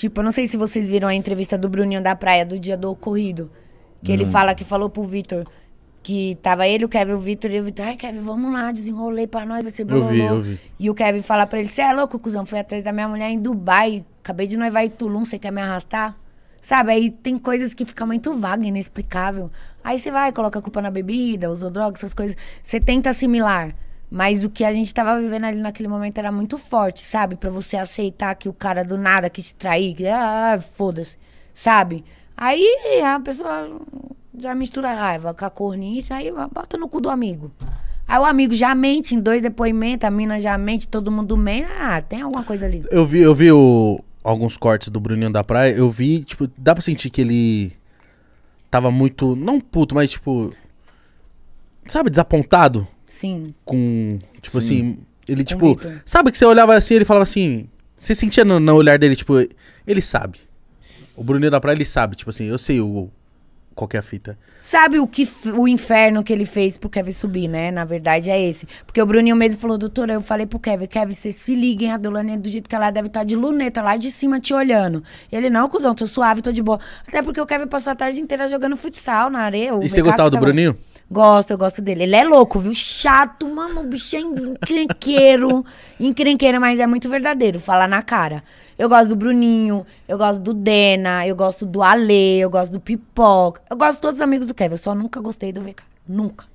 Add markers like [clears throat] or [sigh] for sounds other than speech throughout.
Tipo, eu não sei se vocês viram a entrevista do Bruninho da Praia do dia do ocorrido. Que hum. ele fala que falou pro Vitor que tava ele, o Kevin, o Vitor, e o Vitor, ai, Kevin, vamos lá, desenrolei pra nós, você ser Eu vi, eu vi. E o Kevin fala pra ele, você é louco, cuzão, foi atrás da minha mulher em Dubai, acabei de noivar em Tulum, você quer me arrastar? Sabe, aí tem coisas que ficam muito vaga, inexplicável. Aí você vai, coloca a culpa na bebida, usou drogas, essas coisas. Você tenta assimilar. Mas o que a gente tava vivendo ali naquele momento era muito forte, sabe? Para você aceitar que o cara do nada quis te trair, que, ah, foda-se, sabe? Aí a pessoa já mistura a raiva com a cornice, aí bota no cu do amigo. Aí o amigo já mente em dois depoimentos, a mina já mente, todo mundo mente. Ah, tem alguma coisa ali. Eu vi, eu vi o, alguns cortes do Bruninho da Praia, eu vi, tipo, dá pra sentir que ele tava muito, não puto, mas tipo, sabe, desapontado? Sim. Com. Tipo Sim. assim. Ele, com tipo. Victor. Sabe que você olhava assim ele falava assim. Você sentia no, no olhar dele, tipo, ele sabe. O Bruninho da Praia, ele sabe, tipo assim, eu sei o, qualquer é fita. Sabe o que o inferno que ele fez pro Kevin subir, né? Na verdade é esse. Porque o Bruninho mesmo falou, doutora, eu falei pro Kevin, Kevin, você se liga, em A Dolane do jeito que ela é, deve estar tá de luneta lá de cima te olhando. E ele, não, cuzão, tô suave, tô de boa. Até porque o Kevin passou a tarde inteira jogando futsal na areia. E você gostava do tava... Bruninho? Gosto, eu gosto dele. Ele é louco, viu? Chato, mano. O bicho é encrenqueiro. [laughs] encrenqueiro, mas é muito verdadeiro. Falar na cara. Eu gosto do Bruninho, eu gosto do Dena, eu gosto do Ale, eu gosto do Pipoca. Eu gosto de todos os amigos do Kevin. Eu só nunca gostei do VK. Nunca.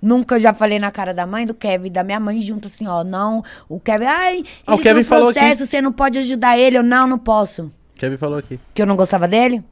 Nunca já falei na cara da mãe do Kevin, da minha mãe junto assim, ó, não, o Kevin, ai, ah, o Kevin um processo, falou que você não pode ajudar ele, eu não, não posso. Kevin falou aqui. Que eu não gostava dele?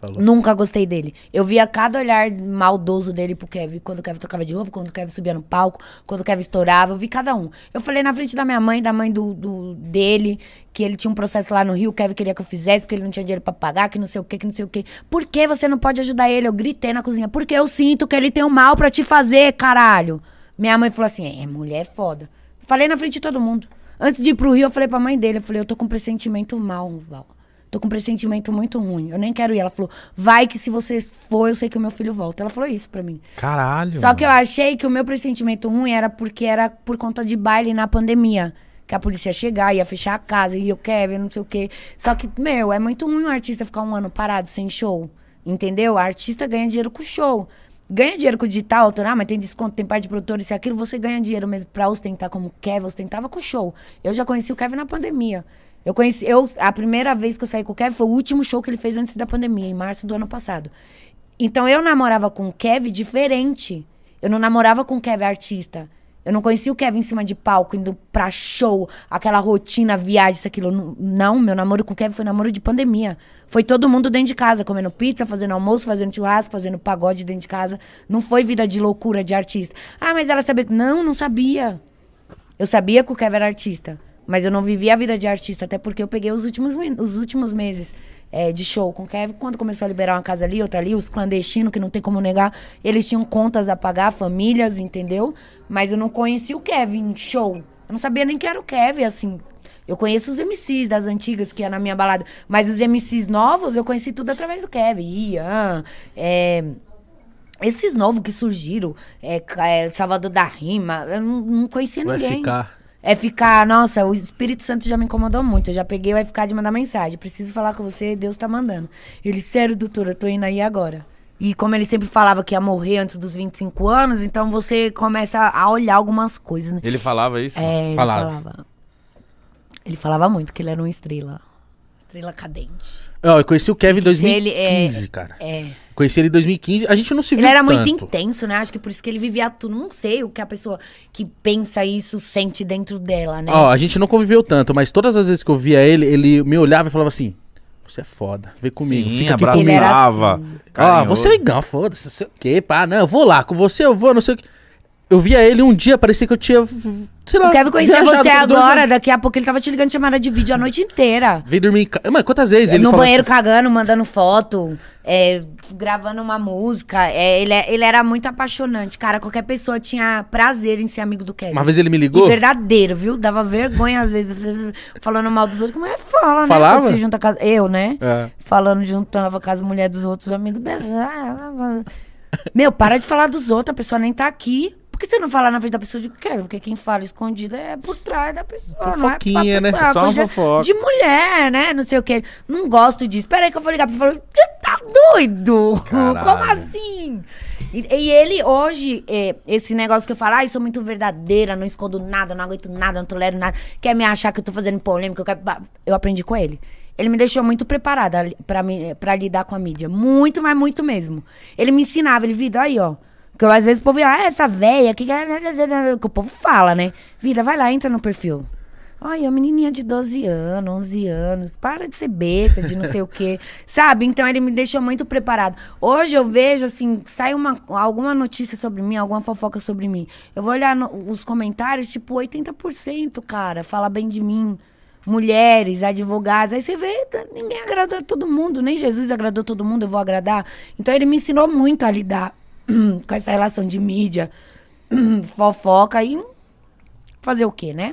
Falou. Nunca gostei dele. Eu via cada olhar maldoso dele pro Kevin. Quando o Kevin trocava de ovo, quando o Kevin subia no palco, quando o Kevin estourava, eu vi cada um. Eu falei na frente da minha mãe, da mãe do, do dele, que ele tinha um processo lá no Rio, o Kevin queria que eu fizesse, porque ele não tinha dinheiro pra pagar, que não sei o que, que não sei o que. Por que você não pode ajudar ele? Eu gritei na cozinha, porque eu sinto que ele tem um mal pra te fazer, caralho. Minha mãe falou assim: é, mulher é foda. Falei na frente de todo mundo. Antes de ir pro Rio, eu falei pra mãe dele, eu falei, eu tô com um pressentimento mal, Val. Tô com um pressentimento muito ruim. Eu nem quero ir. Ela falou, vai que se você for, eu sei que o meu filho volta. Ela falou isso pra mim. Caralho. Só que eu achei que o meu pressentimento ruim era porque era por conta de baile na pandemia. Que a polícia ia chegar, ia fechar a casa, ia o Kevin, não sei o quê. Só que, meu, é muito ruim um artista ficar um ano parado sem show. Entendeu? A artista ganha dinheiro com show. Ganha dinheiro com digital, autoral, ah, mas tem desconto, tem parte de produtor, isso e aquilo. Você ganha dinheiro mesmo pra ostentar como Kevin, ostentava com show. Eu já conheci o Kevin na pandemia. Eu conheci. Eu, a primeira vez que eu saí com o Kevin foi o último show que ele fez antes da pandemia, em março do ano passado. Então eu namorava com o Kevin diferente. Eu não namorava com o Kevin artista. Eu não conhecia o Kevin em cima de palco, indo pra show, aquela rotina, viagem, isso, aquilo. Não, meu namoro com o Kevin foi namoro de pandemia. Foi todo mundo dentro de casa, comendo pizza, fazendo almoço, fazendo churrasco, fazendo pagode dentro de casa. Não foi vida de loucura de artista. Ah, mas ela sabia. Não, não sabia. Eu sabia que o Kevin era artista. Mas eu não vivi a vida de artista, até porque eu peguei os últimos, os últimos meses é, de show com o Kevin. Quando começou a liberar uma casa ali, outra ali, os clandestinos, que não tem como negar, eles tinham contas a pagar, famílias, entendeu? Mas eu não conheci o Kevin show. Eu não sabia nem que era o Kevin, assim. Eu conheço os MCs das antigas que ia é na minha balada. Mas os MCs novos, eu conheci tudo através do Kevin. Ian, é, esses novos que surgiram, é, é, Salvador da Rima, eu não, não conhecia o ninguém. FK. É ficar, nossa, o Espírito Santo já me incomodou muito. Eu já peguei vai ficar de mandar mensagem. Preciso falar com você, Deus tá mandando. Ele, sério, doutora, eu tô indo aí agora. E como ele sempre falava que ia morrer antes dos 25 anos, então você começa a olhar algumas coisas, né? Ele falava isso? É, ele falava. falava. Ele falava muito que ele era uma estrela. Estrela cadente. Eu, eu conheci o Kevin em 2015, ele, é, cara. É. Conheci ele em 2015, a gente não se viu Ele era tanto. muito intenso, né? Acho que por isso que ele vivia tudo. Não sei o que a pessoa que pensa isso sente dentro dela, né? Ó, a gente não conviveu tanto, mas todas as vezes que eu via ele, ele me olhava e falava assim: você é foda, vem comigo, Sim, fica aqui abraçava. comigo. Ó, assim. ah, você é legal, é foda-se, não sei o quê, pá, não, eu vou lá, com você eu vou, não sei o quê eu via ele um dia, parecia que eu tinha. Sei lá. Deve conhecer você agora, daqui a pouco ele tava te ligando chamada de vídeo a noite inteira. Vem dormir em casa. Mas quantas vezes é, ele No banheiro assim... cagando, mandando foto, é, gravando uma música. É, ele, é, ele era muito apaixonante, cara. Qualquer pessoa tinha prazer em ser amigo do Kevin. Uma vez ele me ligou. E verdadeiro, viu? Dava vergonha às vezes, falando mal dos outros. Como é que fala, né? Falava? se junta casa... Eu, né? É. Falando, juntava com as mulheres dos outros amigos. Ah, ah, ah. Meu, para de falar dos outros, a pessoa nem tá aqui. Por que você não fala na frente da pessoa? de quê? Porque quem fala escondida é por trás da pessoa. Fofoquinha, não é pra né? pessoa, né? Só uma fofoca. De mulher, né? Não sei o quê. Não gosto disso. Espera aí que eu vou ligar pra você e falar, você tá doido? Caralho. Como assim? E, e ele hoje, é, esse negócio que eu falo, ai, sou muito verdadeira, não escondo nada, não aguento nada, não tolero nada. Quer me achar que eu tô fazendo polêmica? Eu, quero... eu aprendi com ele ele me deixou muito preparada para lidar com a mídia. Muito, mas muito mesmo. Ele me ensinava, ele, vida, aí, ó. Porque às vezes o povo ia, ah, essa velha, que... É? que o povo fala, né? Vida, vai lá, entra no perfil. Ai, é uma menininha de 12 anos, 11 anos, para de ser besta, de não sei o quê. [laughs] Sabe? Então ele me deixou muito preparado. Hoje eu vejo, assim, sai uma, alguma notícia sobre mim, alguma fofoca sobre mim. Eu vou olhar no, os comentários, tipo, 80%, cara, fala bem de mim. Mulheres, advogados. Aí você vê, ninguém agradou todo mundo, nem Jesus agradou todo mundo, eu vou agradar. Então ele me ensinou muito a lidar [clears throat] com essa relação de mídia, [clears throat] fofoca e fazer o quê, né?